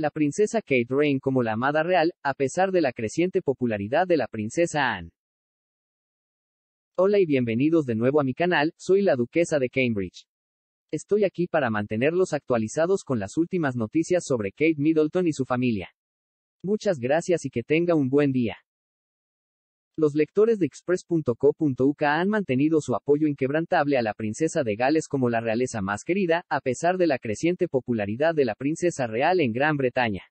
La princesa Kate Rain como la amada real, a pesar de la creciente popularidad de la princesa Anne. Hola y bienvenidos de nuevo a mi canal, soy la duquesa de Cambridge. Estoy aquí para mantenerlos actualizados con las últimas noticias sobre Kate Middleton y su familia. Muchas gracias y que tenga un buen día. Los lectores de express.co.uk han mantenido su apoyo inquebrantable a la princesa de Gales como la realeza más querida, a pesar de la creciente popularidad de la princesa real en Gran Bretaña.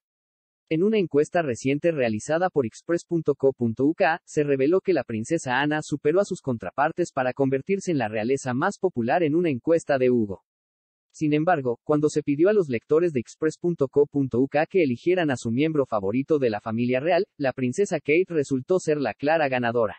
En una encuesta reciente realizada por express.co.uk, se reveló que la princesa Ana superó a sus contrapartes para convertirse en la realeza más popular en una encuesta de Hugo. Sin embargo, cuando se pidió a los lectores de express.co.uk que eligieran a su miembro favorito de la familia real, la princesa Kate resultó ser la clara ganadora.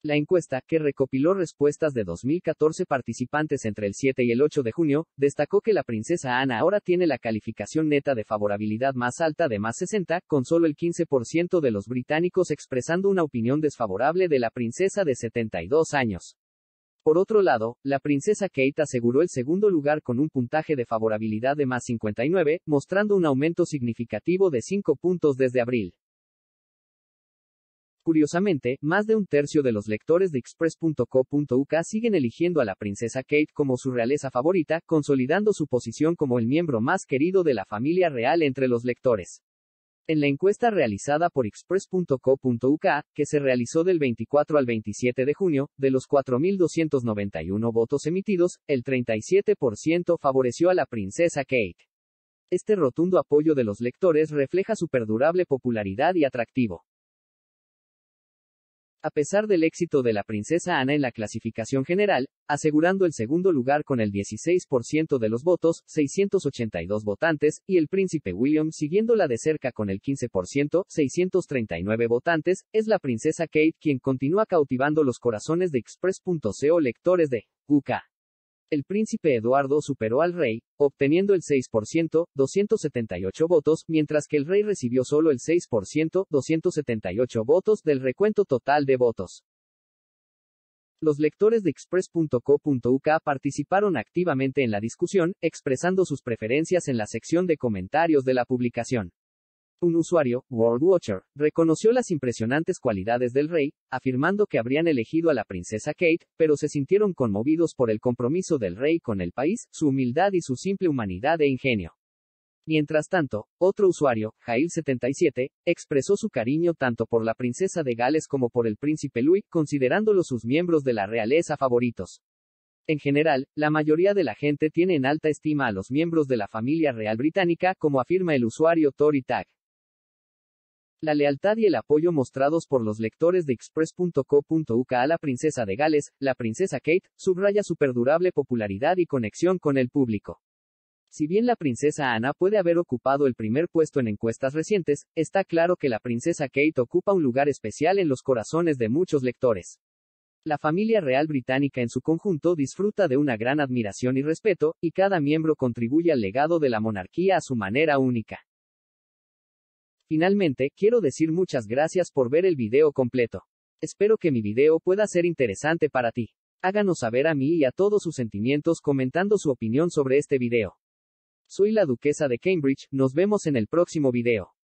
La encuesta, que recopiló respuestas de 2014 participantes entre el 7 y el 8 de junio, destacó que la princesa Ana ahora tiene la calificación neta de favorabilidad más alta de más 60, con solo el 15% de los británicos expresando una opinión desfavorable de la princesa de 72 años. Por otro lado, la princesa Kate aseguró el segundo lugar con un puntaje de favorabilidad de más 59, mostrando un aumento significativo de 5 puntos desde abril. Curiosamente, más de un tercio de los lectores de express.co.uk siguen eligiendo a la princesa Kate como su realeza favorita, consolidando su posición como el miembro más querido de la familia real entre los lectores. En la encuesta realizada por express.co.uk, que se realizó del 24 al 27 de junio, de los 4.291 votos emitidos, el 37% favoreció a la princesa Kate. Este rotundo apoyo de los lectores refleja su perdurable popularidad y atractivo a pesar del éxito de la princesa Ana en la clasificación general, asegurando el segundo lugar con el 16% de los votos, 682 votantes, y el príncipe William siguiéndola de cerca con el 15%, 639 votantes, es la princesa Kate quien continúa cautivando los corazones de Express.co lectores de UK el príncipe Eduardo superó al rey, obteniendo el 6%, 278 votos, mientras que el rey recibió solo el 6%, 278 votos del recuento total de votos. Los lectores de express.co.uk participaron activamente en la discusión, expresando sus preferencias en la sección de comentarios de la publicación. Un usuario, World Watcher, reconoció las impresionantes cualidades del rey, afirmando que habrían elegido a la princesa Kate, pero se sintieron conmovidos por el compromiso del rey con el país, su humildad y su simple humanidad e ingenio. Mientras tanto, otro usuario, Jail77, expresó su cariño tanto por la princesa de Gales como por el príncipe Louis, considerándolos sus miembros de la realeza favoritos. En general, la mayoría de la gente tiene en alta estima a los miembros de la familia real británica, como afirma el usuario Tory la lealtad y el apoyo mostrados por los lectores de express.co.uk a la princesa de Gales, la princesa Kate, subraya su perdurable popularidad y conexión con el público. Si bien la princesa Ana puede haber ocupado el primer puesto en encuestas recientes, está claro que la princesa Kate ocupa un lugar especial en los corazones de muchos lectores. La familia real británica en su conjunto disfruta de una gran admiración y respeto, y cada miembro contribuye al legado de la monarquía a su manera única. Finalmente, quiero decir muchas gracias por ver el video completo. Espero que mi video pueda ser interesante para ti. Háganos saber a mí y a todos sus sentimientos comentando su opinión sobre este video. Soy la duquesa de Cambridge, nos vemos en el próximo video.